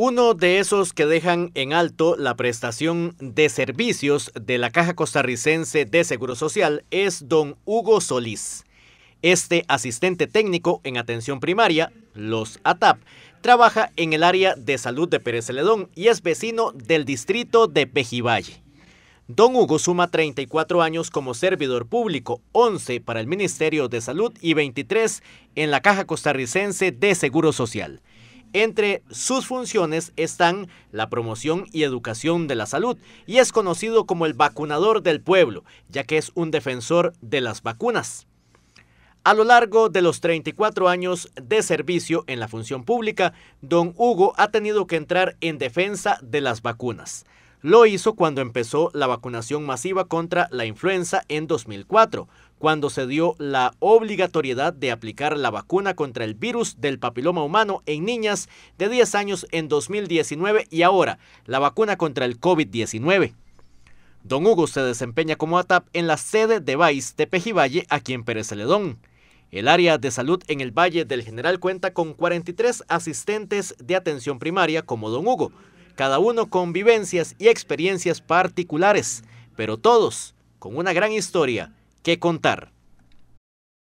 Uno de esos que dejan en alto la prestación de servicios de la Caja Costarricense de Seguro Social es don Hugo Solís. Este asistente técnico en atención primaria, los ATAP, trabaja en el área de salud de Pérez Celedón y es vecino del distrito de Pejivalle. Don Hugo suma 34 años como servidor público, 11 para el Ministerio de Salud y 23 en la Caja Costarricense de Seguro Social. Entre sus funciones están la promoción y educación de la salud y es conocido como el vacunador del pueblo, ya que es un defensor de las vacunas. A lo largo de los 34 años de servicio en la función pública, don Hugo ha tenido que entrar en defensa de las vacunas. Lo hizo cuando empezó la vacunación masiva contra la influenza en 2004, cuando se dio la obligatoriedad de aplicar la vacuna contra el virus del papiloma humano en niñas de 10 años en 2019 y ahora la vacuna contra el COVID-19. Don Hugo se desempeña como ATAP en la sede de Vice de Pejivalle, aquí en Pérez Celedón. El área de salud en el Valle del General cuenta con 43 asistentes de atención primaria como Don Hugo, cada uno con vivencias y experiencias particulares, pero todos con una gran historia que contar.